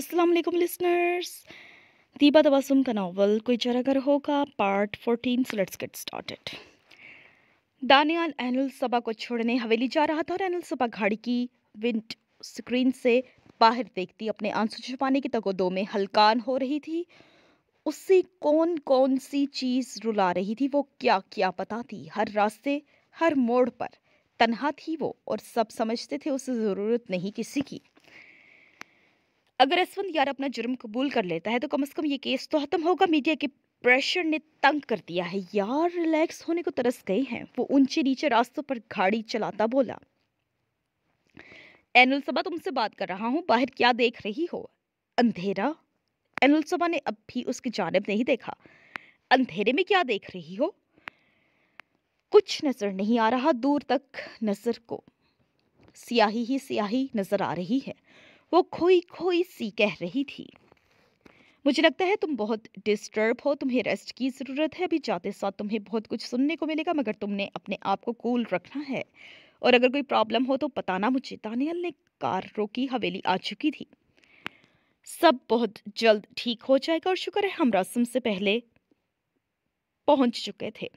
अस्सलाम वालेकुम लिसनर्स दीबा तबासुम का नावल कोई घर होगा part fourteen so let's get started Daniyal एनल सभा को छोड़ने हवेली जा रहा था और एनल सभा घाड़ी की विंड स्क्रीन से बाहर देखती अपने आंसू छुपाने की तगोदों में हलकान हो रही थी उससे कौन कौन सी चीज़ रुला रही थी वो क्या क्या पता थी हर रास्ते हर मोड़ पर तनहा थी वो और सब समझते थे उसे ज़रूरत नहीं किसी की अगर यशवंत यार अपना जुर्म कबूल कर लेता है तो कम से कम ये केस तो खत्म होगा मीडिया के प्रेशर ने तंग कर दिया है यार रिलैक्स होने को तरस गए हैं वो ऊंचे नीचे रास्तों पर गाड़ी चलाता बोला एनुल सभा तुमसे बात कर रहा हूं बाहर क्या देख रही हो अंधेरा एनुल सभा ने अब भी उसकी जानब नहीं देखा अंधेरे में क्या देख रही हो कुछ नजर नहीं आ रहा दूर तक नजर को सियाही ही सियाही नजर आ रही है वो खोई खोई सी कह रही थी मुझे लगता है तुम बहुत डिस्टर्ब हो तुम्हें रेस्ट की ज़रूरत है अभी जाते साथ तुम्हें बहुत कुछ सुनने को मिलेगा मगर तुमने अपने आप को कूल रखना है और अगर कोई प्रॉब्लम हो तो बताना मुझे दानियल ने कार रोकी हवेली आ चुकी थी सब बहुत जल्द ठीक हो जाएगा और शुक्र है हम रस्म से पहले पहुंच चुके थे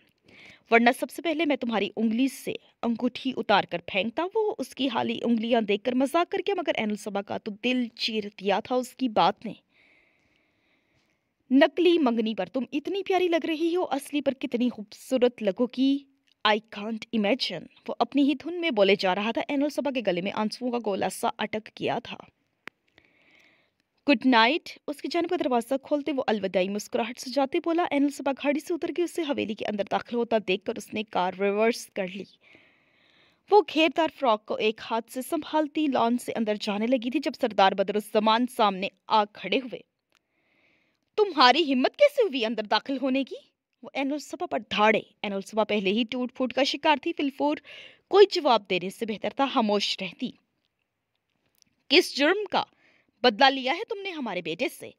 वरना सबसे पहले मैं तुम्हारी उंगली से अंगूठी उतार कर फेंकता वो उसकी हाली उंगलियां देखकर मजाक कर गया मगर एनुलसबा का तो दिल चीर दिया था उसकी बात ने नकली मंगनी पर तुम इतनी प्यारी लग रही हो असली पर कितनी खूबसूरत लगोगी आई कांट इमेजिन वो अपनी ही धुन में बोले जा रहा था एनुलसबा के गले में आंसुओं का गोला सा अटक गया था गुड नाइट उसकी जान का दरवाज़ा खोलते वो अलविदाई मुस्कुराहट से जाते बोला एनल सुबह गाड़ी से उतर के उसे हवेली के अंदर दाखिल होता देखकर उसने कार रिवर्स कर ली वो घेरदार फ्रॉक को एक हाथ से संभालती लॉन से अंदर जाने लगी थी जब सरदार बदरुजमान सामने आ खड़े हुए तुम्हारी हिम्मत कैसे हुई अंदर दाखिल होने की वो एनोलसभा पर धाड़े एनोलसभा पहले ही टूट फूट का शिकार थी फिलफोर कोई जवाब देने से बेहतर था खामोश रहती किस जुर्म का बदला लिया है तुमने हमारे बेटे से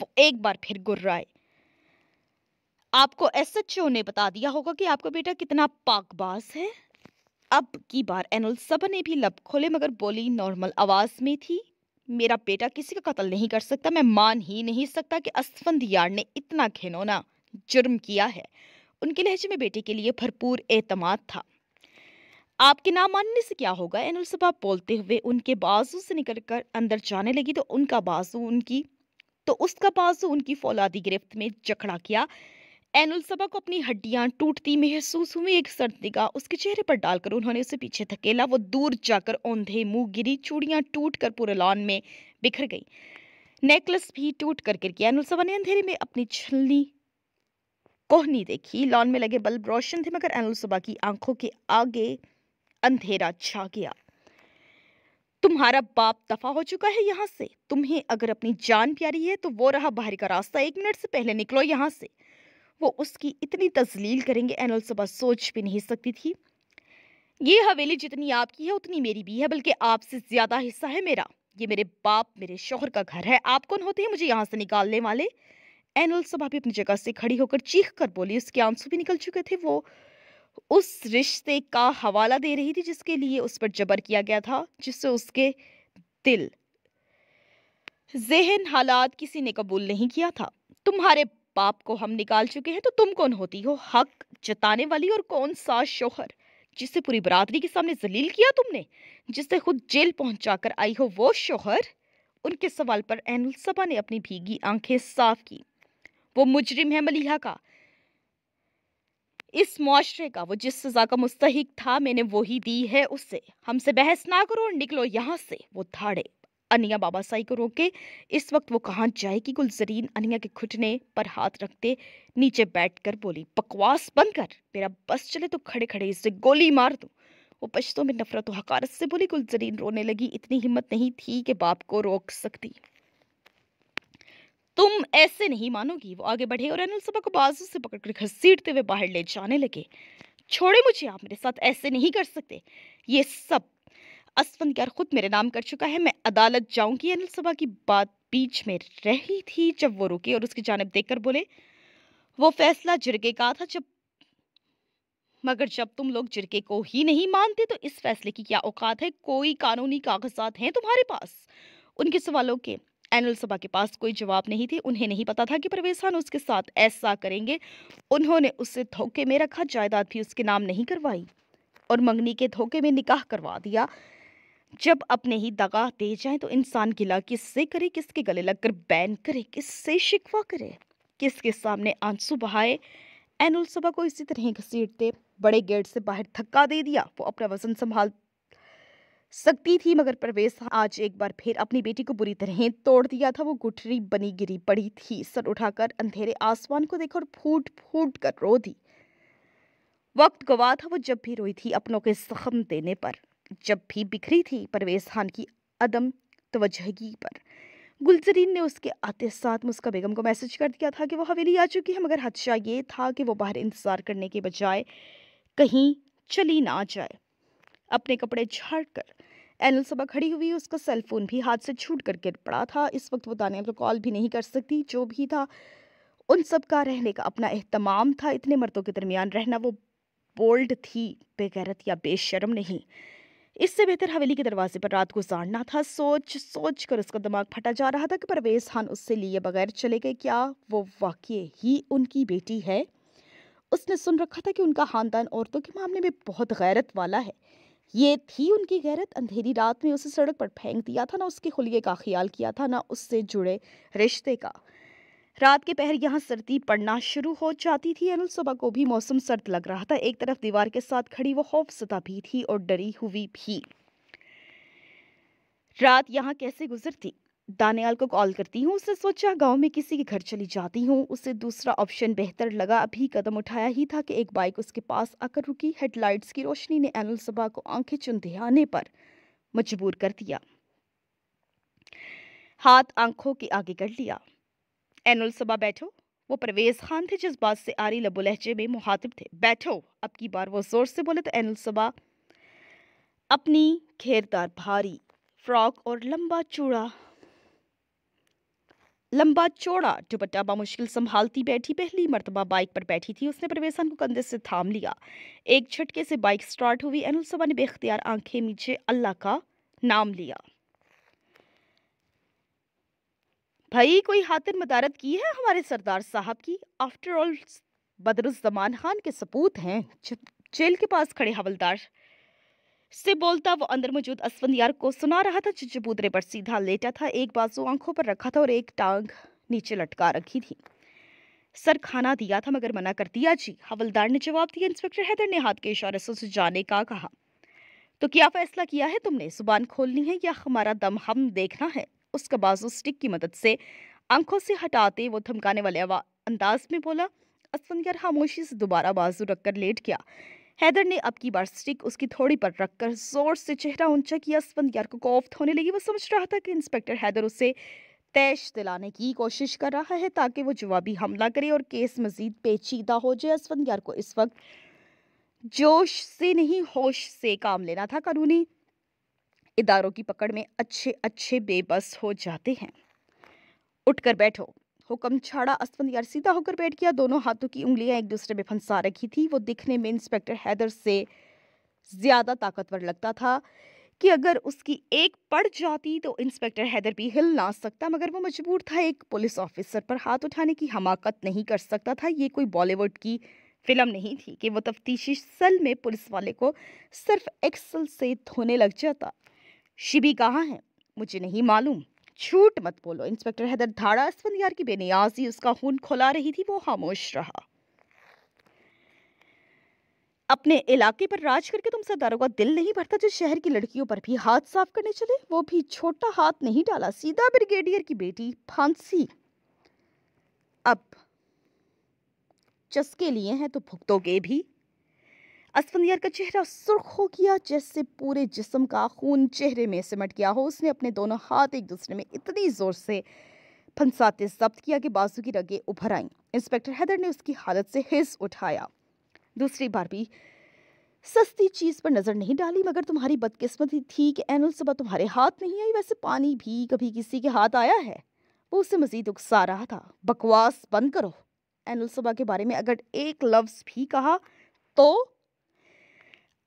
वो एक बार फिर गुर्राए आपको एस एच ओ ने बता दिया होगा कि आपका बेटा कितना पाकबाज है अब की बार एनल सब ने भी लब खोले मगर बोली नॉर्मल आवाज़ में थी मेरा बेटा किसी का कत्ल नहीं कर सकता मैं मान ही नहीं सकता कि असफंद यार ने इतना घिनौना जुर्म किया है उनके लहजे में बेटे के लिए भरपूर एतमाद था आपके नाम मानने से क्या होगा सभा बोलते हुए उनके बाजू से निकल कर अंदर जाने लगी तो उनका बाजू उनकी तो उसका बाजू उनकी फौलादी गिरफ्त में जकड़ा किया सभा को अपनी हड्डियां टूटती महसूस हुई एक सर्द निगाह उसके चेहरे पर डालकर उन्होंने उसे पीछे धकेला वो दूर जाकर औंधे मुंह गिरी चूड़ियां टूट कर पूरे लॉन में बिखर गई नेकलेस भी टूट कर गिर गया सभा ने अंधेरे में अपनी छलनी कोहनी देखी लॉन में लगे बल्ब रोशन थे मगर सभा की आंखों के आगे अंधेरा छा गया तुम्हारा बाप दफा हो चुका है यहां से तुम्हें अगर अपनी जान प्यारी है तो वो रहा बाहर का रास्ता एक मिनट से पहले निकलो यहां से वो उसकी इतनी तजलील करेंगे एनल सबा सोच भी नहीं सकती थी ये हवेली जितनी आपकी है उतनी मेरी भी है बल्कि आपसे ज़्यादा हिस्सा है मेरा ये मेरे बाप मेरे शोहर का घर है आप कौन होते हैं मुझे यहाँ से निकालने वाले एनल सबा भी अपनी जगह से खड़ी होकर चीख कर बोली उसके आंसू भी निकल चुके थे वो उस रिश्ते का हवाला दे रही थी जिसके लिए उस पर जबर किया गया था जिससे उसके दिल जहन हालात किसी ने कबूल नहीं किया था तुम्हारे बाप को हम निकाल चुके हैं तो तुम कौन होती हो हक जताने वाली और कौन सा शोहर जिससे पूरी बरादरी के सामने जलील किया तुमने जिससे खुद जेल पहुंचा कर आई हो वो शोहर उनके सवाल पर एनुलसभा ने अपनी भीगी आंखें साफ की वो मुजरिम है मलिहा का इस मुआरे का वो जिस सजा का मुस्तक था मैंने वही दी है उससे हमसे बहस ना करो और निकलो यहाँ से वो धाड़े अनिया बाबा साई को रोके इस वक्त वो कहाँ जाएगी गुलजरीन अनिया के घुटने पर हाथ रखते नीचे बैठकर बोली बकवास बंद कर मेरा बस चले तो खड़े खड़े इससे गोली मार दो वो पश्तों में नफरत और हकारत से बोली गुलजरीन रोने लगी इतनी हिम्मत नहीं थी कि बाप को रोक सकती तुम ऐसे नहीं मानोगी वो आगे बढ़े और अनिल सभा को बाजू से पकड़कर घसीटते हुए बाहर ले जाने लगे छोड़े मुझे आप मेरे साथ ऐसे नहीं कर सकते ये सब असवंत यार खुद मेरे नाम कर चुका है मैं अदालत जाऊंगी अनिल सभा की बात बीच में रही थी जब वो रुके और उसकी जानब देख बोले वो फैसला जिरके का था जब मगर जब तुम लोग जिरके को ही नहीं मानते तो इस फैसले की क्या औकात है कोई कानूनी कागजात हैं तुम्हारे पास उनके सवालों के एनुअल सभा के पास कोई जवाब नहीं थी उन्हें नहीं पता था कि परवेज खान उसके साथ ऐसा करेंगे उन्होंने उससे धोखे में रखा जायदाद भी उसके नाम नहीं करवाई और मंगनी के धोखे में निकाह करवा दिया जब अपने ही दगा दे जाए तो इंसान गिला किससे करे किसके गले लगकर बैन करे किससे शिकवा करे किसके सामने आंसू बहाए एनुल सभा को इसी तरह घसीटते बड़े गेट से बाहर थक्का दे दिया वो अपना वजन संभाल सकती थी मगर परवेज आज एक बार फिर अपनी बेटी को बुरी तरह तोड़ दिया था वो गुठरी बनी गिरी पड़ी थी सर उठाकर अंधेरे आसमान को देखा और फूट फूट कर रो दी वक्त गवा था वो जब भी रोई थी अपनों के जख्म देने पर जब भी बिखरी थी परवेज खान की अदम तवजहगी पर गुलजरीन ने उसके आते साथ मुस्का बेगम को मैसेज कर दिया था कि वो हवेली आ चुकी है मगर हदशा ये था कि वो बाहर इंतज़ार करने के बजाय कहीं चली ना जाए अपने कपड़े झाड़ कर एनल सभा खड़ी हुई उसका सेल फोन भी हाथ से छूट कर गिर पड़ा था इस वक्त वो दानिया को कॉल भी नहीं कर सकती जो भी था उन सब का रहने का अपना अहतमाम था इतने मर्दों के दरमियान रहना वो बोल्ड थी बेगैरत या बेशरम नहीं इससे बेहतर हवेली के दरवाजे पर रात गुजारना था सोच सोच कर उसका दिमाग फटा जा रहा था कि परवेज खान उससे लिए बगैर चले गए क्या वो वाकई ही उनकी बेटी है उसने सुन रखा था कि उनका ख़ानदान औरतों के मामले में बहुत गैरत वाला है ये थी उनकी गैरत अंधेरी रात में उसे सड़क पर फेंक दिया था ना उसके खुलिए का ख्याल किया था ना उससे जुड़े रिश्ते का रात के पहर यहाँ सर्दी पड़ना शुरू हो जाती थी अनुल सुबह को भी मौसम सर्द लग रहा था एक तरफ दीवार के साथ खड़ी वो खौफसदा भी थी और डरी हुई भी रात यहाँ कैसे गुजरती दानियाल को कॉल करती हूँ उसने सोचा गांव में किसी के घर चली जाती हूँ उसे दूसरा ऑप्शन बेहतर लगा अभी कदम उठाया ही था कि एक बाइक उसके पास आकर रुकी हेडलाइट्स की रोशनी ने अनिल सबा को आंखें चुंदे आने पर मजबूर कर दिया हाथ आंखों के आगे कर लिया एनुल सबा बैठो वो परवेज खान थे जिस बात से आरी लबो लहजे में मुहातिब थे बैठो अब की बार वो जोर से बोले तो एनुल सबा अपनी खेरदार भारी फ्रॉक और लंबा चूड़ा लंबा चौड़ा दुपट्टा बामुश्किल संभालती बैठी पहली मरतबा बाइक पर बैठी थी उसने परवेसन को कंधे से थाम लिया एक झटके से बाइक स्टार्ट हुई एनुलसबा ने बेख्तियार आंखें नीचे अल्लाह का नाम लिया भाई कोई हातिर मदारत की है हमारे सरदार साहब की आफ्टर ऑल बदरुजमान खान के सपूत हैं जेल के पास खड़े हवलदार से बोलता वो अंदर मौजूद असफन यार को सुना रहा था जो चबूतरे पर सीधा लेटा था एक बाजू आंखों पर रखा था और एक टांग नीचे लटका रखी थी सर खाना दिया था मगर मना कर दिया जी हवलदार ने जवाब दिया इंस्पेक्टर हैदर ने हाथ के इशारे से उसे जाने का कहा तो क्या फैसला किया है तुमने जुबान खोलनी है या हमारा दम हम देखना है उसका बाजू स्टिक की मदद से आंखों से हटाते वो धमकाने वाले अंदाज में बोला असफन यार खामोशी से दोबारा बाजू रखकर लेट गया हैदर ने अब की बार स्टिक उसकी थोड़ी पर रखकर जोर से चेहरा ऊंचा किया यार को कौफ्त तो होने लगी वह समझ रहा था कि इंस्पेक्टर हैदर उसे तैश दिलाने की कोशिश कर रहा है ताकि वो जवाबी हमला करे और केस मजीद पेचीदा हो जाए यार को इस वक्त जोश से नहीं होश से काम लेना था कानूनी इदारों की पकड़ में अच्छे अच्छे बेबस हो जाते हैं उठकर बैठो हुक्म छाड़ा असफन यार सीधा होकर बैठ गया दोनों हाथों की उंगलियां एक दूसरे में फंसा रखी थी वो दिखने में इंस्पेक्टर हैदर से ज़्यादा ताकतवर लगता था कि अगर उसकी एक पड़ जाती तो इंस्पेक्टर हैदर भी हिल ना सकता मगर वो मजबूर था एक पुलिस ऑफिसर पर हाथ उठाने की हमाकत नहीं कर सकता था ये कोई बॉलीवुड की फिल्म नहीं थी कि वो तफ्तीशी सल में पुलिस वाले को सिर्फ एक्सल से धोने लग जाता शिबी कहाँ है मुझे नहीं मालूम झूठ मत बोलो इंस्पेक्टर हैदर धाड़ा अस्फंदियार की बेनियाजी उसका खून खोला रही थी वो खामोश रहा अपने इलाके पर राज करके तुम सरदारों का दिल नहीं भरता जो शहर की लड़कियों पर भी हाथ साफ करने चले वो भी छोटा हाथ नहीं डाला सीधा ब्रिगेडियर की बेटी फांसी अब चस्के लिए हैं तो भुगतोगे भी असफंदियार का चेहरा सुर्ख हो गया जैसे पूरे जिस्म का खून चेहरे में सिमट गया हो उसने अपने दोनों हाथ एक दूसरे में इतनी ज़ोर से फंसाते जब्त किया कि बाजू की रगें उभर आईं इंस्पेक्टर हैदर ने उसकी हालत से हिस उठाया दूसरी बार भी सस्ती चीज़ पर नज़र नहीं डाली मगर तुम्हारी बदकिस्मती थी कि एनुल सुबह तुम्हारे हाथ नहीं आई वैसे पानी भी कभी किसी के हाथ आया है वो उसे मज़ीद उकसा रहा था बकवास बंद करो एनुल सुबह के बारे में अगर एक लफ्ज़ भी कहा तो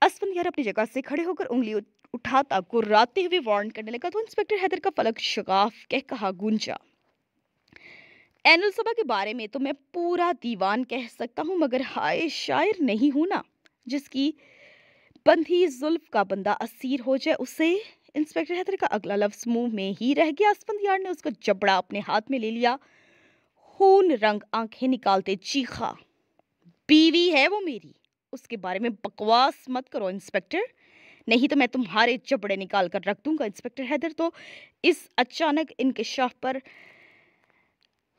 असफन यार अपनी जगह से खड़े होकर उंगली उठाता गुर्राते हुए वार्न करने लगा तो इंस्पेक्टर हैदर का फलक शगाफ कह कहा गुंजा एनुअल सभा के बारे में तो मैं पूरा दीवान कह सकता हूँ मगर हाय शायर नहीं हूँ ना जिसकी बंधी जुल्फ का बंदा असीर हो जाए उसे इंस्पेक्टर हैदर का अगला लफ्ज मुंह में ही रह गया यार ने उसका जबड़ा अपने हाथ में ले लिया खून रंग आंखें निकालते चीखा बीवी है वो मेरी उसके बारे में बकवास मत करो इंस्पेक्टर नहीं तो मैं तुम्हारे चपड़े निकाल कर रख दूंगा इंस्पेक्टर हैदर तो इस अचानक इनकशाफ पर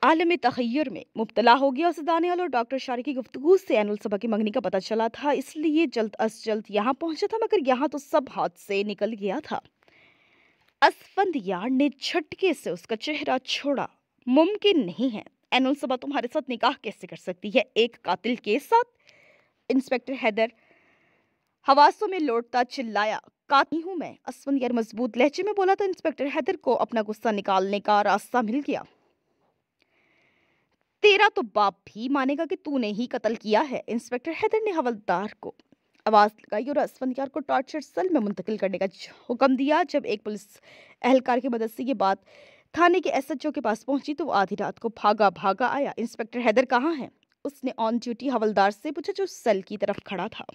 आलम तखैर में मुबतला हो गया उसे दानियाल और डॉक्टर शार की गुफ्तु से एनुल सभा की मंगनी का पता चला था इसलिए जल्द अज जल्द यहाँ पहुँचा था मगर यहाँ तो सब हाथ से निकल गया था असफंद यार ने झटके से उसका चेहरा छोड़ा मुमकिन नहीं है एनुल सभा तुम्हारे साथ निकाह कैसे कर सकती है एक कातिल के साथ इंस्पेक्टर हैदर हवासों में लौटता चिल्लाया काती हूँ मैं असफन यार मजबूत लहजे में बोला था इंस्पेक्टर हैदर को अपना गुस्सा निकालने का रास्ता मिल गया तेरा तो बाप भी मानेगा कि तूने ही कत्ल किया है इंस्पेक्टर हैदर ने हवलदार को आवाज़ लगाई और असवंत यार को टॉर्चर सेल में मुंतकिल करने का हुक्म दिया जब एक पुलिस एहलकार की मदद से ये बात थाने के एसएचओ के पास पहुंची तो वो आधी रात को भागा भागा आया इंस्पेक्टर हैदर कहाँ है उसने ऑन ड्यूटी हवलदार से पूछा जो सेल की तरफ खड़ा था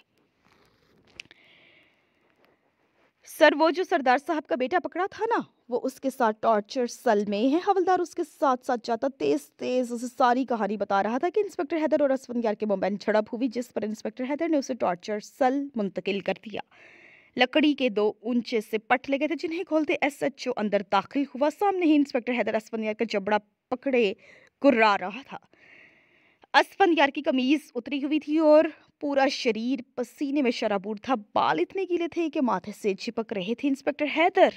सर वो जो सरदार साहब का बेटा पकड़ा था ना वो उसके साथ टॉर्चर सेल में है हवलदार उसके साथ साथ जाता तेज तेज उसे सारी कहानी बता रहा था कि इंस्पेक्टर हैदर और असफन यार के मोबाइल झड़प हुई जिस पर इंस्पेक्टर हैदर ने उसे टॉर्चर सेल मुंतकिल कर दिया लकड़ी के दो ऊंचे से पट लगे थे जिन्हें खोलते एस एच ओ अंदर दाखिल हुआ सामने ही इंस्पेक्टर हैदर असफन यार का जबड़ा पकड़े गुर्रा रहा था असफन यार की कमीज़ उतरी हुई थी और पूरा शरीर पसीने में शराबूर था बाल इतने गीले थे कि माथे से चिपक रहे थे inspector Haider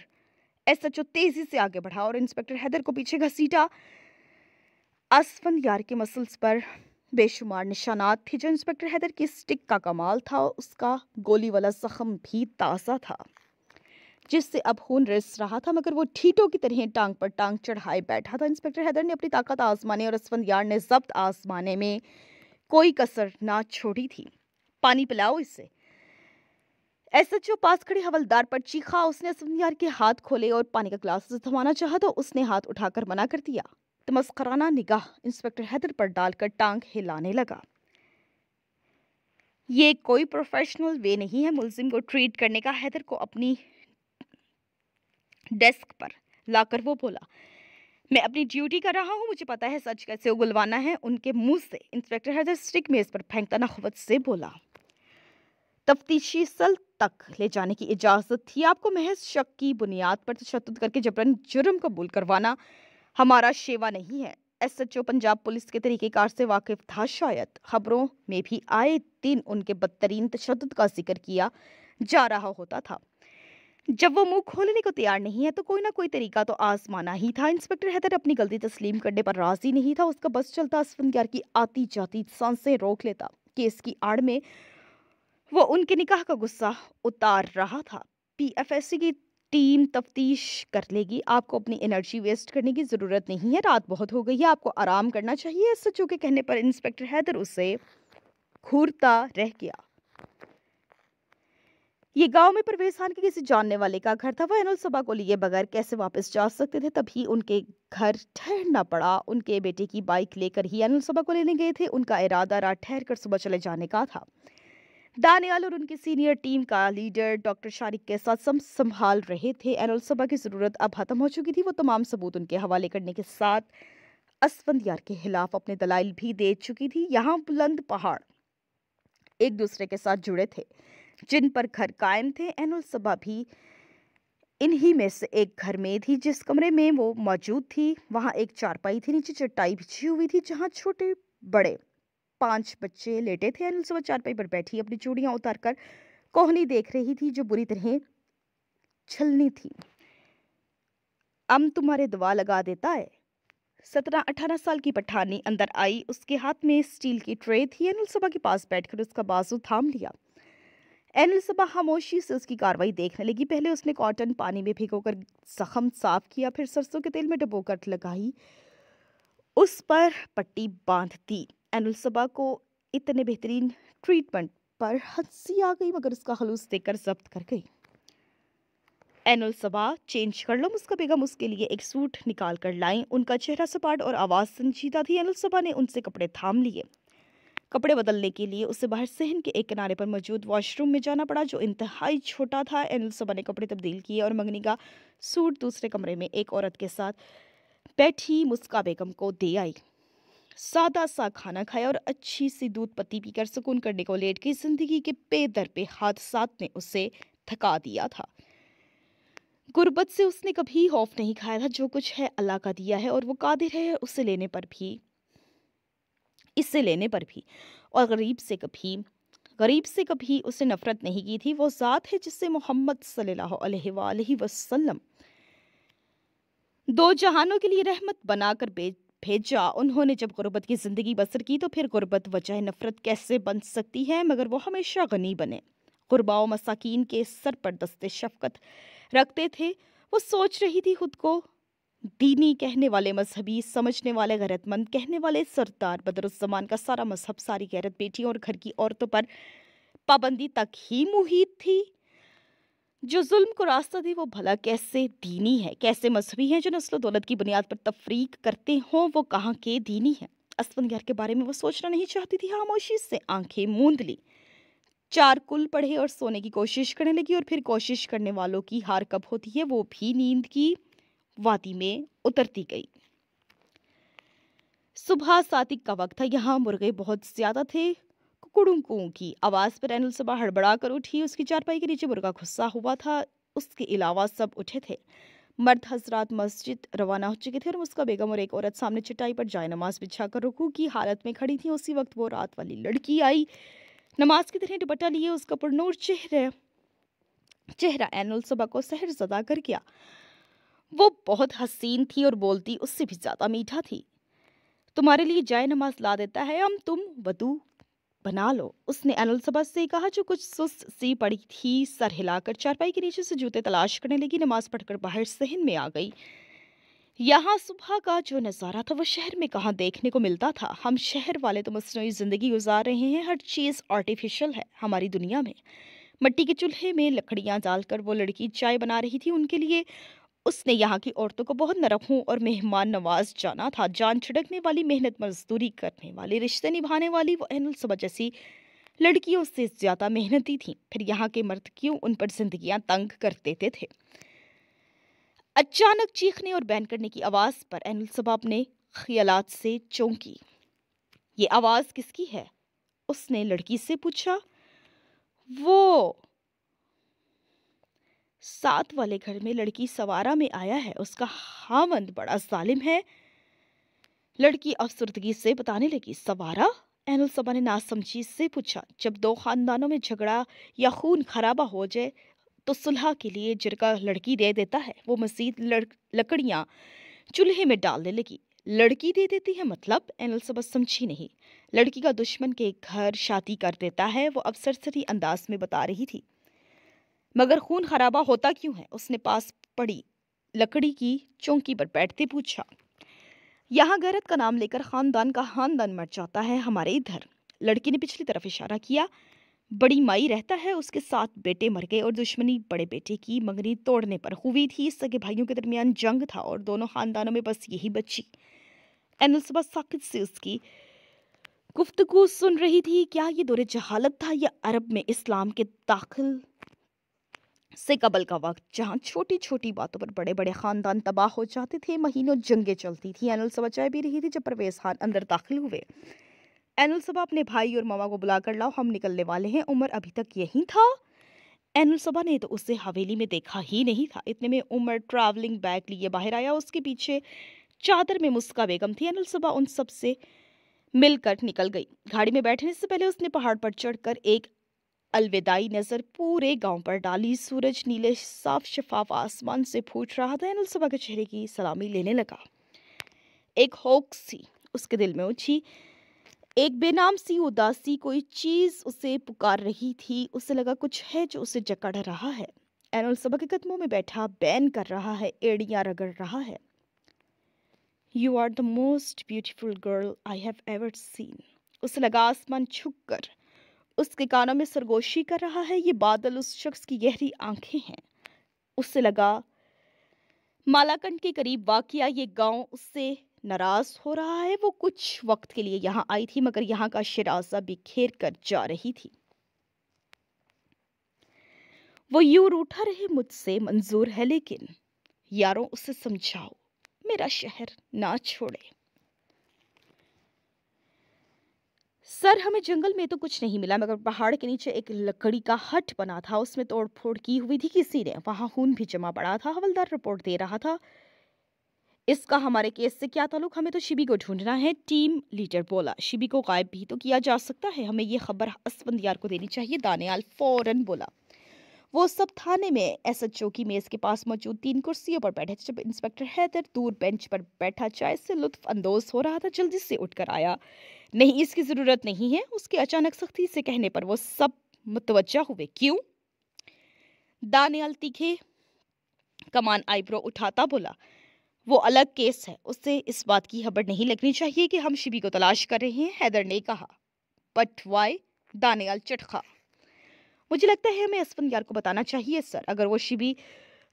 S H O तेज़ी से आगे बढ़ा और इंस्पेक्टर हैदर को पीछे घसीटा असफन यार के मसल्स पर बेशुमार निशानात थे जो इंस्पेक्टर हैदर की स्टिक का कमाल था उसका गोली वाला जख्म भी ताज़ा था जिससे अब खून रिस रहा था मगर वो ठीटों की तरह टांग पर टांग चढ़ाए बैठा था इंस्पेक्टर हैदर ने अपनी ताकत आजमाने और असफंद यार ने जब्त आजमाने में कोई कसर ना छोड़ी थी पानी पिलाओ इससे ओ पास खड़े हवलदार पर चीखा उसने यार के हाथ खोले और पानी का ग्लास थमाना चाहा तो उसने हाथ उठाकर मना कर दिया तमस्कराना निगाह इंस्पेक्टर हैदर पर डालकर टांग हिलाने लगा ये कोई प्रोफेशनल वे नहीं है मुलजिम को ट्रीट करने का हैदर को अपनी डेस्क पर लाकर वो बोला मैं अपनी ड्यूटी कर रहा हूँ मुझे पता है सच कैसे उगलवाना है उनके मुंह से इंस्पेक्टर हैदर स्टिक मेज पर फेंकता नखवत से बोला तफ्तीशी सल तक ले जाने की इजाज़त थी आपको महज शक की बुनियाद पर तशद करके जबरन जुर्म कबूल करवाना हमारा शेवा नहीं है S H O Punjab police के तरीक़ेकार से वाकिफ था शायद खबरों में भी आए दिन उनके बदतरीन तशद का जिक्र किया जा रहा होता था जब वो मुंह खोलने को तैयार नहीं है तो कोई ना कोई तरीका तो आजमाना ही था इंस्पेक्टर हैदर अपनी गलती तस्लीम करने पर राजी नहीं था उसका बस चलता असफन ग्यार की आती जाती सांसें रोक लेता केस की आड़ में वो उनके निकाह का गुस्सा उतार रहा था पीएफएससी की टीम तफ्तीश कर लेगी आपको अपनी एनर्जी वेस्ट करने की ज़रूरत नहीं है रात बहुत हो गई है आपको आराम करना चाहिए सचू के कहने पर इंस्पेक्टर हैदर उसे घूरता रह गया ये गांव में परवेज खान के किसी जानने वाले का घर था वह एनुल सभा को लिए बगैर कैसे वापस जा सकते थे तभी उनके घर ठहरना पड़ा उनके बेटे की बाइक लेकर ही एनुल सभा को लेने गए थे उनका इरादा रात ठहर कर सुबह चले जाने का था दानियाल और उनकी सीनियर टीम का लीडर डॉक्टर शारिक के साथ सम संभाल रहे थे एनुल सभा की ज़रूरत अब खत्म हो चुकी थी वो तमाम सबूत उनके हवाले करने के साथ असफंद यार के खिलाफ अपने दलाइल भी दे चुकी थी यहाँ बुलंद पहाड़ एक दूसरे के साथ जुड़े थे जिन पर घर कायम थे एनुअल भी इन्हीं में से एक घर में थी जिस कमरे में वो मौजूद थी वहाँ एक चारपाई थी नीचे चटाई बिछी हुई थी जहाँ छोटे बड़े पांच बच्चे लेटे थे अनिल सुबह चारपाई पर बैठी अपनी चूड़ियाँ उतार कर कोहनी देख रही थी जो बुरी तरह छलनी थी अम तुम्हारे दवा लगा देता है सत्रह अठारह साल की पठानी अंदर आई उसके हाथ में स्टील की ट्रे थी अनिल सुबह के पास बैठकर उसका बाजू थाम लिया एनल सबा खामोशी से उसकी कार्रवाई देखने लगी पहले उसने कॉटन पानी में कर जख्म साफ किया फिर सरसों के तेल में कर लगाई उस पर पट्टी बांध दी एनुल सबा को इतने बेहतरीन ट्रीटमेंट पर हंसी आ गई मगर उसका हलूस देकर जब्त कर गई एनल सबा चेंज कर लो मुस्का बेगम उसके लिए एक सूट निकाल कर लाई उनका चेहरा सपाट और आवाज़ संजीदा थी एनुल सबा ने उनसे कपड़े थाम लिए कपड़े बदलने के लिए उसे बाहर सहन के एक किनारे पर मौजूद वॉशरूम में जाना पड़ा जो इंतहाई छोटा था एंड सबा ने कपड़े तब्दील किए और मंगनी का सूट दूसरे कमरे में एक औरत के साथ बैठी मुस्का बेगम को दे आई सादा सा खाना खाया और अच्छी सी दूध पत्ती पीकर सुकून करने को लेट गई जिंदगी के पे दर पे हादसात ने उसे थका दिया था गुर्बत से उसने कभी खौफ नहीं खाया था जो कुछ है अल्लाह का दिया है और वो कादिर है उसे लेने पर भी इससे लेने पर भी और गरीब से कभी गरीब से कभी उसे नफ़रत नहीं की थी वो ज़ात है जिससे मोहम्मद सल्लल्लाहु वसल्लम दो जहानों के लिए रहमत बनाकर भेजा उन्होंने जब गुरबत की ज़िंदगी बसर की तो फिर गुरबत वजह नफ़रत कैसे बन सकती है मगर वो हमेशा गनी बने गुरबा मसाकिन के सर पर दस्ते शफकत रखते थे वो सोच रही थी खुद को दीनी कहने वाले मजहबी समझने वाले गैरतमंद कहने वाले सरदार बदरुजमान का सारा मजहब सारी गैरत बेटियों और घर की औरतों पर पाबंदी तक ही मुहित थी जो जुल्म को रास्ता थी वो भला कैसे दीनी है कैसे मजहबी हैं जो नस्ल दौलत की बुनियाद पर तफरीक करते हों वो कहाँ के दीनी है घर के बारे में वो सोचना नहीं चाहती थी खामोशी से आंखें मूंद ली चार कुल पढ़े और सोने की कोशिश करने लगी और फिर कोशिश करने वालों की हार कब होती है वो भी नींद की वादी में उतरती गई सुबह सातिक का वक्त था यहाँ मुर्गे बहुत ज़्यादा थे कुकुड़ुंकुओं की आवाज़ पर एनल सुबह हड़बड़ा कर उठी उसकी चारपाई के नीचे मुर्गा गुस्सा हुआ था उसके अलावा सब उठे थे मर्द हजरात मस्जिद रवाना हो चुके थे और उसका बेगम और एक औरत सामने चटाई पर जाए नमाज बिछा कर रुकू की हालत में खड़ी थी उसी वक्त वो रात वाली लड़की आई नमाज की तरह दुपट्टा लिए उसका पुरनूर चेहरे चेहरा एनुल सबा को सहर जदा कर गया वो बहुत हसीन थी और बोलती उससे भी ज़्यादा मीठा थी तुम्हारे लिए जाय नमाज ला देता है हम तुम वधू बना लो उसने अनलसबा से कहा जो कुछ सुस्त सी पड़ी थी सर हिलाकर चारपाई के नीचे से जूते तलाश करने लगी नमाज पढ़कर बाहर सहन में आ गई यहाँ सुबह का जो नज़ारा था वो शहर में कहाँ देखने को मिलता था हम शहर वाले तो मसनू ज़िंदगी गुजार रहे हैं हर चीज़ आर्टिफिशल है हमारी दुनिया में मट्टी के चूल्हे में लकड़ियाँ डालकर वो लड़की चाय बना रही थी उनके लिए उसने यहाँ की औरतों को बहुत नरखों और मेहमान नवाज जाना था जान छिड़कने वाली मेहनत मजदूरी करने वाली रिश्ते निभाने वाली अहन अहनुलसबा जैसी लड़कियों से ज़्यादा मेहनती थी फिर यहाँ के मर्द क्यों उन पर जिंदगियाँ तंग कर देते थे अचानक चीखने और बैन करने की आवाज़ पर अहनुलसबा अपने ख्यालात से चौंकी ये आवाज़ किसकी है उसने लड़की से पूछा वो साथ वाले घर में लड़की सवारा में आया है उसका हामंद बड़ा जालिम है लड़की अफसरदगी से बताने लगी सवारा एनुल सबा ने नासमझी से पूछा जब दो खानदानों में झगड़ा या खून खराबा हो जाए तो सुलह के लिए जिरका लड़की दे देता है वो मजीद लड़ लकड़ियाँ चूल्हे में डालने लगी लड़की दे देती है मतलब एनल सबा समझी नहीं लड़की का दुश्मन के घर शादी कर देता है वो अफसर सरी अंदाज में बता रही थी मगर खून खराबा होता क्यों है उसने पास पड़ी लकड़ी की चौंकी पर बैठते पूछा यहाँ गैरत का नाम लेकर ख़ानदान का खानदान मर जाता है हमारे इधर लड़की ने पिछली तरफ इशारा किया बड़ी माई रहता है उसके साथ बेटे मर गए और दुश्मनी बड़े बेटे की मंगनी तोड़ने पर हुई थी सगे भाइयों के दरमियान जंग था और दोनों खानदानों में बस यही बची एनसबा साकित से उसकी गुफ्तगु सुन रही थी क्या ये दौरे जहालत था या अरब में इस्लाम के दाखिल से कबल का वक्त जहाँ छोटी छोटी बातों पर बड़े बड़े खानदान तबाह हो जाते थे महीनों जंगें चलती थी एनुअल सभा चाय भी रही थी जब परवेज खान अंदर दाखिल हुए एनुअल सभा अपने भाई और मामा को बुलाकर लाओ हम निकलने वाले हैं उमर अभी तक यहीं था एनुल सभा ने तो उसे हवेली में देखा ही नहीं था इतने में उमर ट्रैवलिंग बैग लिए बाहर आया उसके पीछे चादर में मुस्का बेगम थी एनुल सभा उन सबसे मिलकर निकल गई गाड़ी में बैठने से पहले उसने पहाड़ पर चढ़कर एक अलविदाई नज़र पूरे गांव पर डाली सूरज नीले साफ शफाफ आसमान से फूट रहा था एनल सबा के चेहरे की सलामी लेने लगा एक होक सी उसके दिल में उछी एक बेनाम सी उदासी कोई चीज़ उसे पुकार रही थी उसे लगा कुछ है जो उसे जकड़ रहा है एनल सबा के कदमों में बैठा बैन कर रहा है एड़ियाँ रगड़ रहा है you are the most beautiful girl I have ever seen उसे लगा आसमान छुक कर उसके कानों में सरगोशी कर रहा है ये बादल उस शख्स की गहरी आंखें हैं उससे लगा मालाकंड के करीब वाक़ ये गांव उससे नाराज़ हो रहा है वो कुछ वक्त के लिए यहाँ आई थी मगर यहाँ का शराजा बिखेर कर जा रही थी वो यू रूठा रहे मुझसे मंजूर है लेकिन यारों उसे समझाओ मेरा शहर ना छोड़े सर हमें जंगल में तो कुछ नहीं मिला मगर पहाड़ के नीचे एक लकड़ी का हट बना था उसमें तोड़ फोड़ की हुई थी किसी ने वहाँ खून भी जमा पड़ा था हवलदार रिपोर्ट दे रहा था इसका हमारे केस से क्या ताल्लुक हमें तो शिबी को ढूंढना है टीम लीडर बोला शिबी को गायब भी तो किया जा सकता है हमें यह खबर हसबंद को देनी चाहिए दानियाल फौरन बोला वो सब थाने में एस एच ओ की मेज के पास मौजूद तीन कुर्सियों पर बैठे जब इंस्पेक्टर हैदर दूर बेंच पर बैठा चाय से लुत्फ अंदोज हो रहा था जल्दी से उठकर आया नहीं इसकी ज़रूरत नहीं है उसके अचानक सख्ती से कहने पर वो सब मुतवजा हुए क्यों दानियाल तीखे कमान आईब्रो उठाता बोला वो अलग केस है उससे इस बात की खबर नहीं लगनी चाहिए कि हम शिबी को तलाश कर रहे हैं हैदर ने कहा बट वाई दानियाल चटखा मुझे लगता है हमें अस्फन यार को बताना चाहिए सर अगर वो शिवी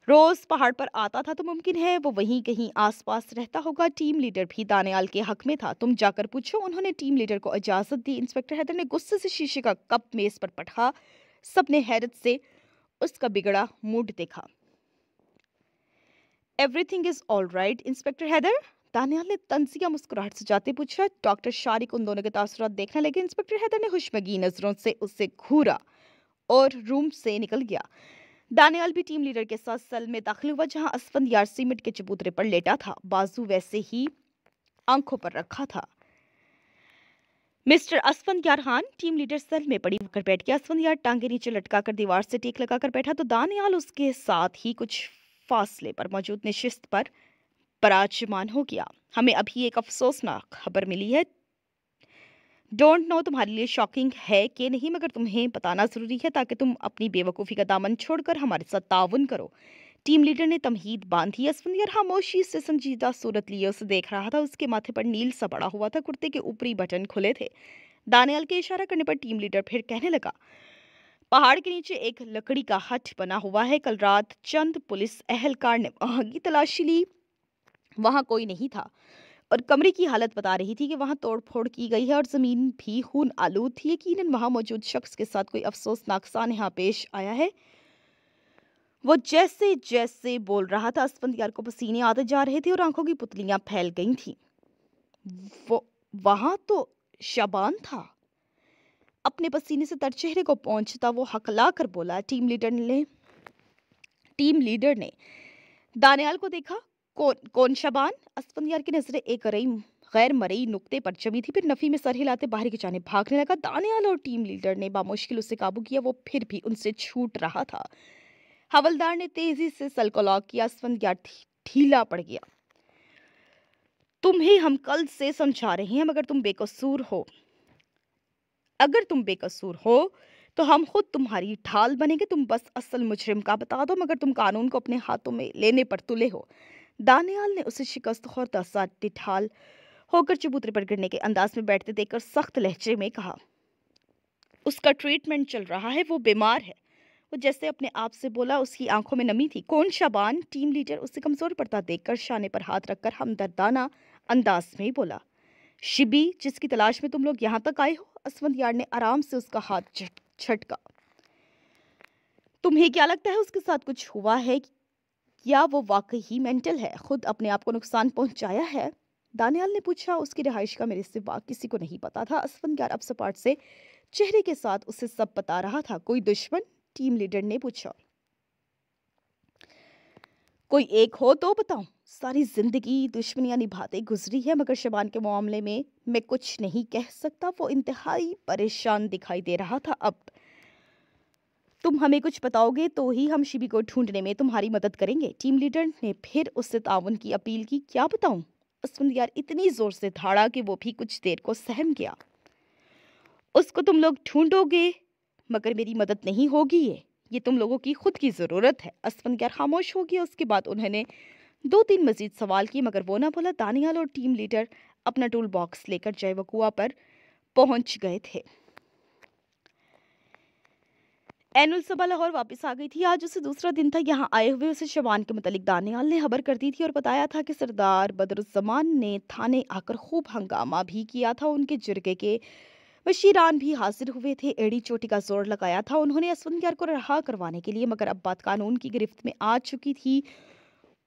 रोज़ पहाड़ पर आता था तो मुमकिन है वो वहीं कहीं आसपास रहता होगा टीम लीडर भी दानियाल के हक में था तुम जाकर पूछो उन्होंने टीम लीडर को इजाज़त दी इंस्पेक्टर हैदर ने गुस्से से शीशे का कप मेज़ पर पटखा सब ने हैरत से उसका बिगड़ा मूड देखा everything is all right inspector Haider Daniyal ने तनसिया मुस्कुराहट से जाते पूछा डॉक्टर शारिक उन दोनों के तासरात देखने लगे इंस्पेक्टर हैदर ने खुशमगी नज़रों से उससे घूरा और रूम से निकल गया दानियाल भी टीम लीडर के साथ सल में दाखिल हुआ जहां असफंद यार सीमेंट के चबूतरे पर लेटा था बाजू वैसे ही आंखों पर रखा था मिस्टर असफंद यार खान टीम लीडर सेल में पड़ी होकर बैठ गया असफंद यार टांगे नीचे लटका कर दीवार से टेक लगाकर बैठा तो दानियाल उसके साथ ही कुछ फासले पर मौजूद निश्चित पर पराजमान हो गया हमें अभी एक अफसोसनाक खबर मिली है डोंट नो तुम्हारे लिए शॉकिंग है कि नहीं मगर तुम्हें बताना ज़रूरी है ताकि तुम अपनी बेवकूफ़ी का दामन छोड़कर हमारे साथ ताउन करो टीम लीडर ने तमहीद बांधी असफंदियर खामोशी से संजीदा सूरत लिए उसे देख रहा था उसके माथे पर नील सा पड़ा हुआ था कुर्ते के ऊपरी बटन खुले थे दानियाल के इशारा करने पर टीम लीडर फिर कहने लगा पहाड़ के नीचे एक लकड़ी का हट बना हुआ है कल रात चंद पुलिस अहलकार ने वहाँ की तलाशी ली वहाँ कोई नहीं था और कमरे की हालत बता रही थी कि वहाँ तोड़फोड़ की गई है और ज़मीन भी खून आलूद थी यकीन वहाँ मौजूद शख्स के साथ कोई अफसोसनाक सानहा पेश आया है वो जैसे जैसे बोल रहा था यार को पसीने आते जा रहे थे और आंखों की पुतलियाँ फैल गई थी वो वहाँ तो शबान था अपने पसीने से तर चेहरे को पहुंचता वो हकला कर बोला टीम लीडर ने टीम लीडर ने दानियाल को देखा कौन शबान असफंदियार की नजरें एक रईम गैर मरई नुकते पर जमी थी फिर नफी में सर हिलाते बाहर की जाने भागने लगा दानियाल और टीम लीडर ने बामुश्किल उसे काबू किया वो फिर भी उनसे छूट रहा था हवलदार ने तेजी से सलकोलॉक को लॉक किया असफंदियार ढीला पड़ गया तुम ही हम कल से समझा रहे हैं मगर तुम बेकसूर हो अगर तुम बेकसूर हो तो हम खुद तुम्हारी ढाल बनेंगे तुम बस असल मुजरिम का बता दो मगर तुम कानून को अपने हाथों में लेने पर तुले हो दानियाल ने उसे शिकस्त खौरदा सा डिठाल होकर चबूतरे पर गिरने के अंदाज में बैठते देखकर सख्त लहजे में कहा उसका ट्रीटमेंट चल रहा है वो बीमार है वो जैसे अपने आप से बोला उसकी आंखों में नमी थी कौन शाबान टीम लीडर उसे कमज़ोर पड़ता देखकर शाने पर हाथ रखकर हमदर्दाना अंदाज में बोला शिबी जिसकी तलाश में तुम लोग यहाँ तक आए हो असवंत यार ने आराम से उसका हाथ झटका तुम्हें क्या लगता है उसके साथ कुछ हुआ है क्या वो वाकई ही मेंटल है खुद अपने आप को नुकसान पहुंचाया है दानियाल ने पूछा उसकी रिहाइश का मेरे सिवा किसी को नहीं पता था असफनगार अब सपाट से चेहरे के साथ उसे सब बता रहा था कोई दुश्मन टीम लीडर ने पूछा कोई एक हो तो बताओ सारी जिंदगी दुश्मनियां निभाते गुजरी है मगर शबान के मामले में मैं कुछ नहीं कह सकता वो इंतहाई परेशान दिखाई दे रहा था अब तुम हमें कुछ बताओगे तो ही हम शिबी को ढूंढने में तुम्हारी मदद करेंगे टीम लीडर ने फिर उससे ताउन की अपील की क्या बताऊं यार इतनी ज़ोर से धाड़ा कि वो भी कुछ देर को सहम गया उसको तुम लोग ढूंढोगे मगर मेरी मदद नहीं होगी ये ये तुम लोगों की खुद की ज़रूरत है यार खामोश हो गया उसके बाद उन्होंने दो तीन मजीद सवाल किए मगर वो ना बोला दानियाल और टीम लीडर अपना टूल बॉक्स लेकर वकुआ पर पहुंच गए थे एनुअल सभा लाहौर वापस आ गई थी आज उसे दूसरा दिन था यहाँ आए हुए उसे शवान के मतलब दानियाल ने खबर कर दी थी और बताया था कि सरदार बदरुजमान ने थाने आकर खूब हंगामा भी किया था उनके जुर्गे के बशीरान भी हाजिर हुए थे एड़ी चोटी का जोर लगाया था उन्होंने असफंद यार को रहा करवाने के लिए मगर अब बात कानून की गिरफ्त में आ चुकी थी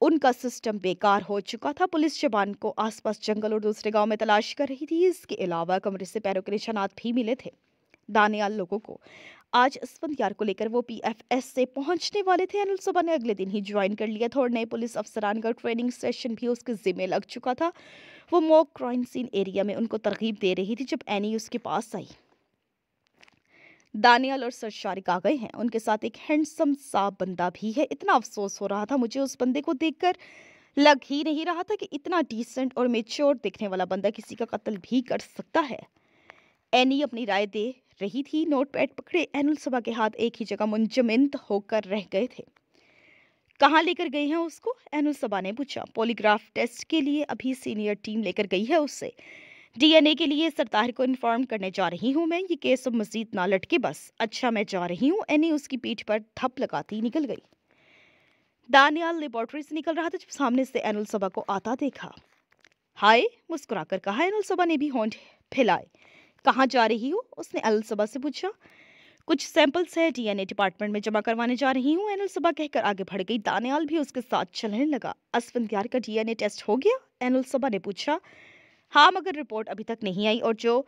उनका सिस्टम बेकार हो चुका था पुलिस शबान को आसपास जंगल और दूसरे गांव में तलाश कर रही थी इसके अलावा कमरे से पैरों के निशानात भी मिले थे दानियाल लोगों को आज असवंत यार को लेकर वो पीएफएस से पहुंचने वाले थे अनिल सुबह ने अगले दिन ही ज्वाइन कर लिया था और नए पुलिस अफसरान का ट्रेनिंग सेशन भी उसके जिम्मे लग चुका था वो मॉक क्राइम सीन एरिया में उनको तरगीब दे रही थी जब एनी उसके पास आई दानियाल और सरशारिक आ गए हैं उनके साथ एक हैंडसम सा बंदा भी है इतना अफसोस हो रहा था मुझे उस बंदे को देखकर लग ही नहीं रहा था कि इतना डिसेंट और मेच्योर दिखने वाला बंदा किसी का कत्ल भी कर सकता है एनी अपनी राय दे रही थी नोटपैड पकड़े एनुल सभा के हाथ एक ही जगह मुंजमिन होकर रह गए थे कहाँ लेकर गई हैं उसको एनुल सभा ने पूछा पॉलीग्राफ टेस्ट के लिए अभी सीनियर टीम लेकर गई है उससे डीएनए के लिए सरतार को इन्फॉर्म करने जा रही हूँ मैं ये केस अब मजीद ना लटके बस अच्छा मैं जा रही हूँ एनी उसकी पीठ पर थप लगाती निकल गई दानियाल लेबॉर्ट्री से निकल रहा था जब सामने से एनुल सभा को आता देखा हाय मुस्कुराकर कहा एनुल सभा ने भी होंठ फैलाए कहाँ जा रही हो उसने अलसबा से पूछा कुछ सैंपल्स है डीएनए डिपार्टमेंट में जमा करवाने जा रही हूँ एनल सभा कहकर आगे बढ़ गई दानियाल भी उसके साथ चलने लगा अश्विन यार का डीएनए टेस्ट हो गया एनल सभा ने पूछा हाँ मगर रिपोर्ट अभी तक नहीं आई और जो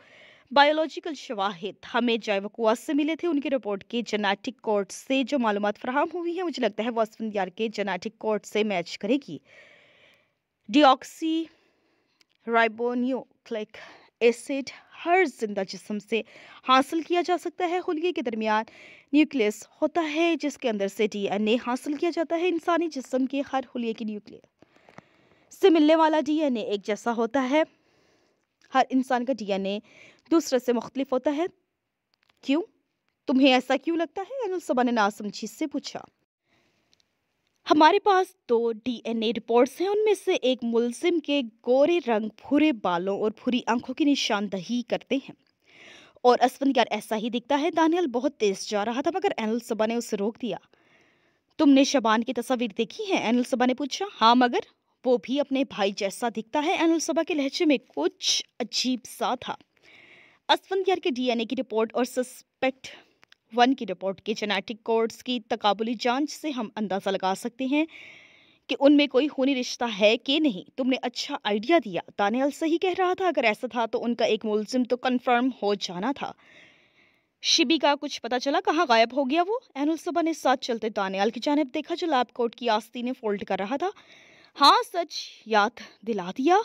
बायोलॉजिकल शवाहिद हमें जैवकुआ से मिले थे उनकी रिपोर्ट के जेनेटिक कोर्ट से जो मालूम फ्राहम हुई है मुझे लगता है वो अश्विन यार के जेनेटिक कोर्ट से मैच करेगी डिऑक्सी राइबोनियोक्लिक एसिड हर जिंदा जिसम से हासिल किया जा सकता है खुलिए के दरमियान न्यूक्लियस होता है जिसके अंदर से डीएनए हासिल किया जाता है इंसानी जिसम के हर खुलिए की न्यूक्लियस से मिलने वाला डीएनए एक जैसा होता है हर इंसान का डीएनए दूसरे से मुख्तलिफ होता है क्यों तुम्हें ऐसा क्यों लगता है अनिल सबा ने नासमझी से पूछा हमारे पास दो डीएनए रिपोर्ट्स हैं उनमें से एक मुलजिम के गोरे रंग भूरे बालों और भूरी आंखों की निशानदही करते हैं और असफंद यार ऐसा ही दिखता है दानियल बहुत तेज जा रहा था मगर एनल सबा ने उसे रोक दिया तुमने शबान की तस्वीर देखी है एनल सबा ने पूछा हाँ मगर वो भी अपने भाई जैसा दिखता है एनल सबा के लहजे में कुछ अजीब सा था असवंत यार के डीएनए की रिपोर्ट और सस्पेक्ट वन की रिपोर्ट के जेनेटिक कोड्स की तकबुली जांच से हम अंदाज़ा लगा सकते हैं कि उनमें कोई खूनी रिश्ता है कि नहीं तुमने अच्छा आइडिया दिया दानियल सही कह रहा था अगर ऐसा था तो उनका एक मुलजिम तो कन्फर्म हो जाना था शिबी का कुछ पता चला कहाँ गायब हो गया वो एनुसबा ने साथ चलते दानियाल की जानब देखा जो लैब कोट की आस्ती ने फोल्ड कर रहा था हाँ सच याद दिला दिया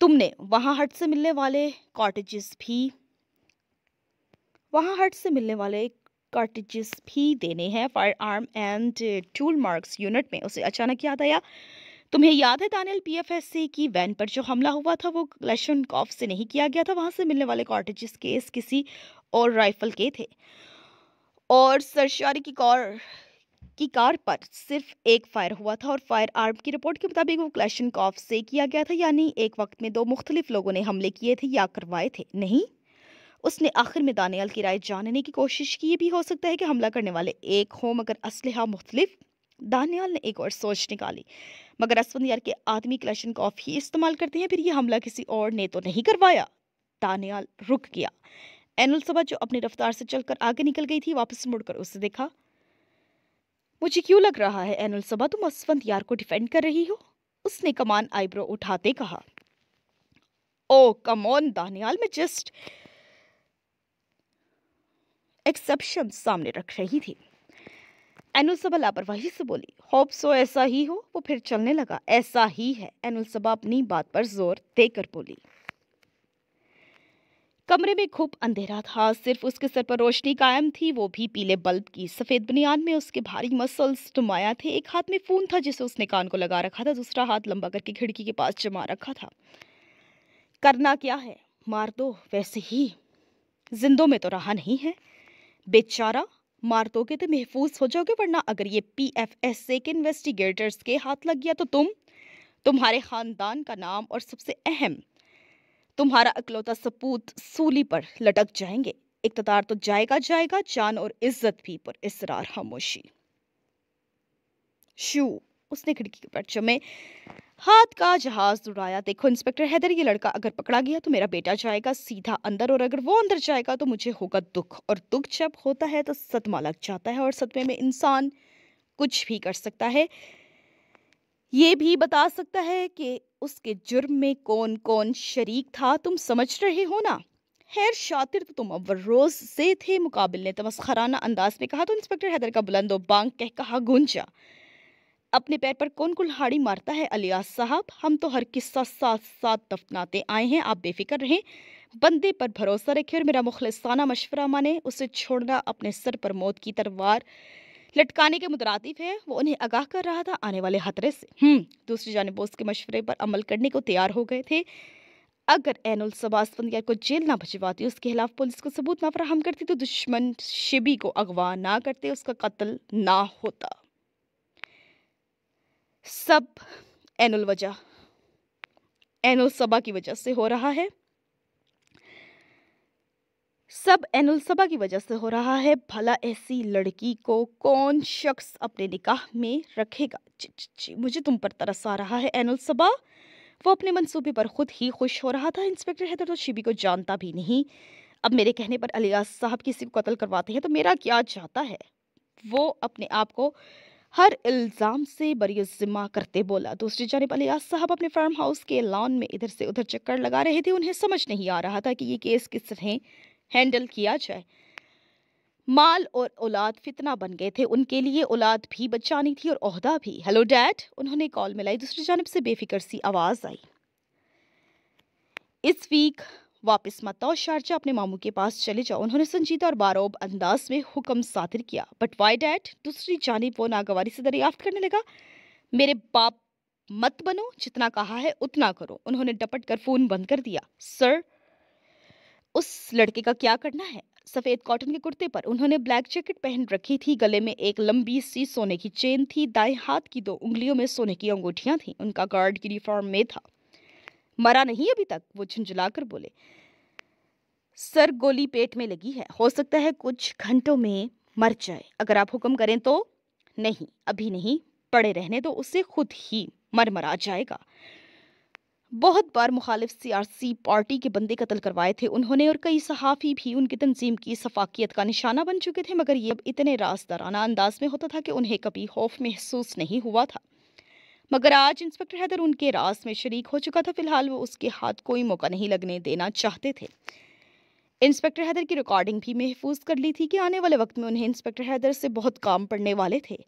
तुमने वहाँ हट से मिलने वाले कॉटेजेस भी वहाँ हट से मिलने वाले कार्टिजेस भी देने हैं firearm and tool marks unit में उसे अचानक याद आया तुम्हें याद है दानियल पीएफएससी की वैन पर जो हमला हुआ था वो क्लेशन कॉफ से नहीं किया गया था वहाँ से मिलने वाले कार्टेजेस केस किसी और राइफल के थे और सरशारी की कार की कार पर सिर्फ एक फायर हुआ था और फायर आर्म की रिपोर्ट के मुताबिक वो क्लेशन कॉफ से किया गया था यानी एक वक्त में दो मुख्तलिफ लोगों ने हमले किए थे या करवाए थे नहीं उसने आखिर में दानियाल की राय जानने की कोशिश की ये भी हो सकता है कि हमला करने वाले एक हों मगर असलहा मुख्तलिफ दानियाल ने एक और सोच निकाली मगर असवंद यार के आदमी क्लेशन कॉफ ही इस्तेमाल करते हैं फिर यह हमला किसी और ने तो नहीं करवाया दानियाल रुक गया एनल सभा जो अपनी रफ्तार से चलकर आगे निकल गई थी वापस मुड़कर उसे देखा मुझे क्यों लग रहा है एनल सभा तुम असवंत यार को डिफेंड कर रही हो उसने कमान आईब्रो उठाते कहा ओ कमोन दानियाल मैं जस्ट एक्सेप्शन सामने रख रही थी एनुलसभा लापरवाही से बोली होप सो तो ऐसा ही हो वो फिर चलने लगा ऐसा ही है एनुलसभा अपनी बात पर जोर देकर बोली कमरे में खूब अंधेरा था सिर्फ उसके सर पर रोशनी कायम थी वो भी पीले बल्ब की सफ़ेद बुनियाद में उसके भारी मसल्स नुमाया थे एक हाथ में फ़ोन था जिसे उसने कान को लगा रखा था दूसरा हाथ लंबा करके खिड़की के पास जमा रखा था करना क्या है मार दो वैसे ही जिंदों में तो रहा नहीं है बेचारा मारतोगे तो महफूज हो जाओगे वरना अगर ये पी एफ एस से के इन्वेस्टिगेटर्स के हाथ लग गया तो तुम तुम्हारे ख़ानदान का नाम और सबसे अहम तुम्हारा अकलौता सपूत सूली पर लटक जाएंगे इकतदार तो जाएगा जाएगा जान और इज्जत भी पर इसरार खामोशी शू उसने खिड़की के पर्चों में हाथ का जहाज दुड़ाया देखो इंस्पेक्टर हैदर ये लड़का अगर पकड़ा गया तो मेरा बेटा जाएगा सीधा अंदर और अगर वो अंदर जाएगा तो मुझे होगा दुख और दुख जब होता है तो सदमा लग जाता है और सदमे में इंसान कुछ भी कर सकता है ये भी बता सकता है कि उसके जुर्म में कौन कौन शरीक था तुम समझ रहे हो ना हैर शातिर तो तुम अव्वल रोज से थे मुकाबिल ने तमस्खराना अंदाज में कहा तो इंस्पेक्टर हैदर का बुलंदो बांग कह कहा गुंजा अपने पैर पर कौन कुल्हाड़ी मारता है अलियास साहब हम तो हर किस्सा साथ साथ दफनाते आए हैं आप बेफिक्र रहें बंदे पर भरोसा रखें और मेरा मुखलसाना मशवरा माने उसे छोड़ना अपने सर पर मौत की तलवार लटकाने के मुतरतब है वो उन्हें आगाह कर रहा था आने वाले खतरे से हम्म, दूसरी जानब वो उसके मशवरे पर अमल करने को तैयार हो गए थे अगर एनुल सबासफंदियार को जेल ना भिजवाती उसके खिलाफ पुलिस को सबूत ना फराहम करती तो दुश्मन शिबी को अगवा ना करते उसका कत्ल ना होता सब एनुल वजह एनुल सभा की वजह से हो रहा है सब एनुल सभा की वजह से हो रहा है भला ऐसी लड़की को कौन शख्स अपने निकाह में रखेगा ची, ची, ची, मुझे तुम पर तरस आ रहा है एनुल सभा वो अपने मंसूबे पर खुद ही खुश हो रहा था इंस्पेक्टर हैदर तो शिबी को जानता भी नहीं अब मेरे कहने पर अलियास साहब किसी को कत्ल करवाते हैं तो मेरा क्या चाहता है वो अपने आप को हर इल्ज़ाम से बरी ज़िम्मा करते बोला दूसरी जानब अलियाज साहब अपने फार्म हाउस के लॉन में इधर से उधर चक्कर लगा रहे थे उन्हें समझ नहीं आ रहा था कि ये केस किस तरह हैंडल किया जाए माल और औलाद फितना बन गए थे उनके लिए औलाद भी बचानी थी और अहदा भी हेलो डैड उन्होंने कॉल मिलाई दूसरी जानब से बेफिक्र सी आवाज़ आई इस वीक वापस मत आओ शारजा अपने मामू के पास चले जाओ उन्होंने संजीदा और बारोब अंदाज में हुक्म सादिर किया बट वाई डैड दूसरी जानब वो नागवारी से दरियाफ्त करने लगा मेरे बाप मत बनो जितना कहा है उतना करो उन्होंने डपट कर फ़ोन बंद कर दिया सर उस लड़के का क्या करना है सफ़ेद कॉटन के कुर्ते पर उन्होंने ब्लैक जैकेट पहन रखी थी गले में एक लंबी सी सोने की चेन थी दाएं हाथ की दो उंगलियों में सोने की अंगूठियां थी उनका गार्ड यूनिफॉर्म में था मरा नहीं अभी तक वो झुंझुलाकर बोले सर गोली पेट में लगी है हो सकता है कुछ घंटों में मर जाए अगर आप हुक्म करें तो नहीं अभी नहीं पड़े रहने तो उसे खुद ही मर मरा जाएगा बहुत बार मुखालिफ सियासी पार्टी के बंदे कत्ल करवाए थे उन्होंने और कई सहाफ़ी भी उनकी तंजीम की सफाकियत का निशाना बन चुके थे मगर ये अब इतने रास्दाराना अंदाज में होता था कि उन्हें कभी खौफ महसूस नहीं हुआ था मगर आज इंस्पेक्टर हैदर उनके रास में शरीक हो चुका था फिलहाल वो उसके हाथ कोई मौका नहीं लगने देना चाहते थे इंस्पेक्टर हैदर की रिकॉर्डिंग भी महफूज कर ली थी कि आने वाले वक्त में उन्हें इंस्पेक्टर हैदर से बहुत काम पड़ने वाले थे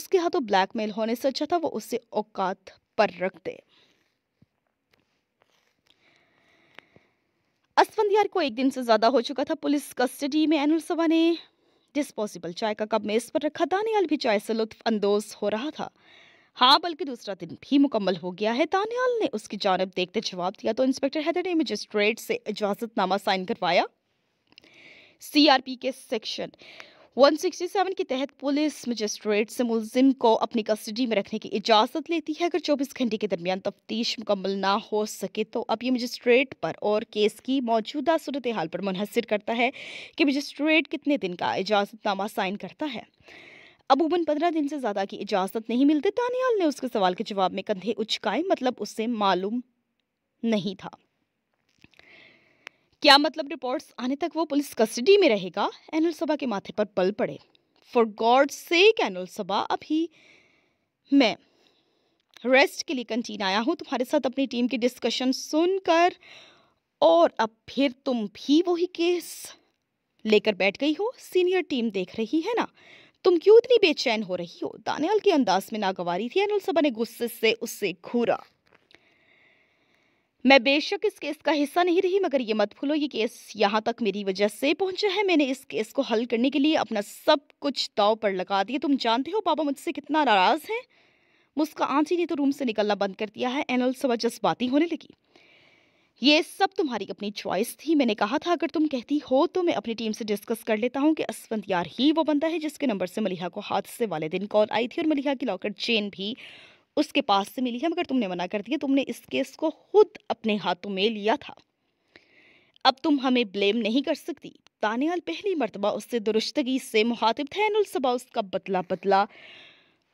उसके हाथों ब्लैकमेल होने से अच्छा था वो उससे औकात पर रखते दे असफंदियार को एक दिन से ज़्यादा हो चुका था पुलिस कस्टडी में एनुल सभा ने डिस्पोजिबल चाय का कप मेज़ पर रखा दानियाल भी चाय से लुत्फ अंदोज हो रहा था हाँ बल्कि दूसरा दिन भी मुकम्मल हो गया है तानियाल ने उसकी जानब देखते जवाब दिया तो इंस्पेक्टर हैदर ने मजिस्ट्रेट से इजाज़तनामा साइन करवाया सीआरपी के सेक्शन 167 के तहत पुलिस मजिस्ट्रेट से मुलजिम को अपनी कस्टडी में रखने की इजाज़त लेती है अगर 24 घंटे के दरमियान तफ्तीश मुकम्मल ना हो सके तो अब ये मजिस्ट्रेट पर और केस की मौजूदा सूरत हाल पर मुनहसर करता है कि मजिस्ट्रेट कितने दिन का इजाज़तनामा साइन करता है अबूबन पंद्रह दिन से ज़्यादा की इजाज़त नहीं मिलती तानियाल ने उसके सवाल के जवाब में कंधे उचकाए मतलब उससे मालूम नहीं था क्या मतलब रिपोर्ट्स आने तक वो पुलिस कस्टडी में रहेगा एनल सभा के माथे पर बल पड़े फॉर गॉड सेक एनल सभा अभी मैं रेस्ट के लिए कंटीन आया हूँ तुम्हारे साथ अपनी टीम की डिस्कशन सुनकर और अब फिर तुम भी वही केस लेकर बैठ गई हो सीनियर टीम देख रही है ना तुम क्यों इतनी बेचैन हो रही हो दानियाल के अंदाज में नागवारी थी अनिल सबा ने गुस्से से उससे घूरा मैं बेशक इस केस का हिस्सा नहीं रही मगर ये मत भूलो ये केस यहाँ तक मेरी वजह से पहुंचा है मैंने इस केस को हल करने के लिए अपना सब कुछ दाव पर लगा दिया तुम जानते हो पापा मुझसे कितना नाराज़ हैं मुस्का आंसी ने तो रूम से निकलना बंद कर दिया है एनल सवा जज्बाती होने लगी ये सब तुम्हारी अपनी चॉइस थी मैंने कहा था अगर तुम कहती हो तो मैं अपनी टीम से डिस्कस कर लेता हूँ कि असवंत यार ही वो बंदा है जिसके नंबर से मलिहा को हाथ से वाले दिन कॉल आई थी और मलिहा की लॉकर चेन भी उसके पास से मिली है मगर तुमने मना कर दिया तुमने इस केस को खुद अपने हाथों में लिया था अब तुम हमें ब्लेम नहीं कर सकती तानियाल पहली मरतबा उससे दुरुस्तगी से मुहातिब थे सबा उसका बतला बतला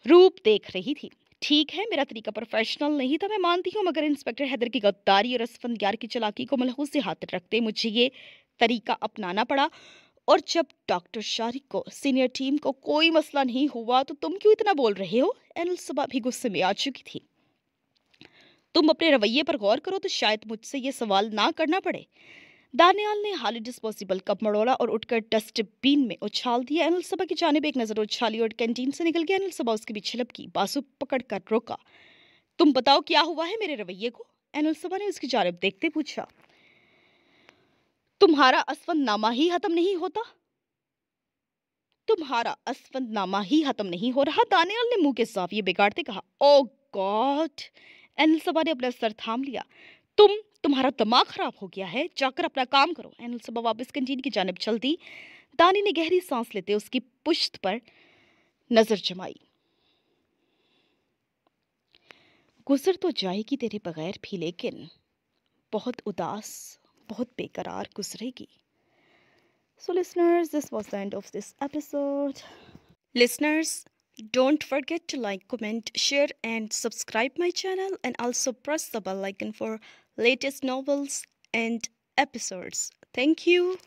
रूप देख रही थी ठीक है मेरा तरीका प्रोफेशनल नहीं था मैं मानती हूँ मगर इंस्पेक्टर हैदर की गद्दारी और असफंद ग्यार की चलाकी को मलहूस से हाथ रखते मुझे ये तरीका अपनाना पड़ा और जब डॉक्टर शारिक को सीनियर टीम को कोई मसला नहीं हुआ तो तुम क्यों इतना बोल रहे हो एनल सुबह भी गुस्से में आ चुकी थी तुम अपने रवैये पर गौर करो तो शायद मुझसे ये सवाल ना करना पड़े दानियाल ने हाली डिस्पोजिबल कप मड़ोला और उठकर डस्टबिन में उछाल दिया अनिल सभा की जानब एक नज़र उछाली और कैंटीन से निकल गया अनिल सभा उसके पीछे लपकी बासु पकड़ कर रोका तुम बताओ क्या हुआ है मेरे रवैये को अनिल सभा ने उसकी जानब देखते पूछा तुम्हारा नामा ही खत्म नहीं होता तुम्हारा नामा ही खत्म नहीं हो रहा दानियाल ने मुंह के साफ ये बिगाड़ते कहा ओ गॉड अनिल सभा ने अपना सर थाम लिया तुम तुम्हारा दिमाग खराब हो गया है जाकर अपना काम करो एनल सुबह वापस कंजीन की जानब चलती दानी ने गहरी सांस लेते उसकी पुश्त पर नजर जमाई गुजर तो जाएगी तेरे बगैर भी लेकिन बहुत उदास बहुत बेकरार गुजरेगी so listeners this was the end of this episode listeners don't forget to like comment share and subscribe my channel and also press the bell icon for latest novels and episodes. Thank you.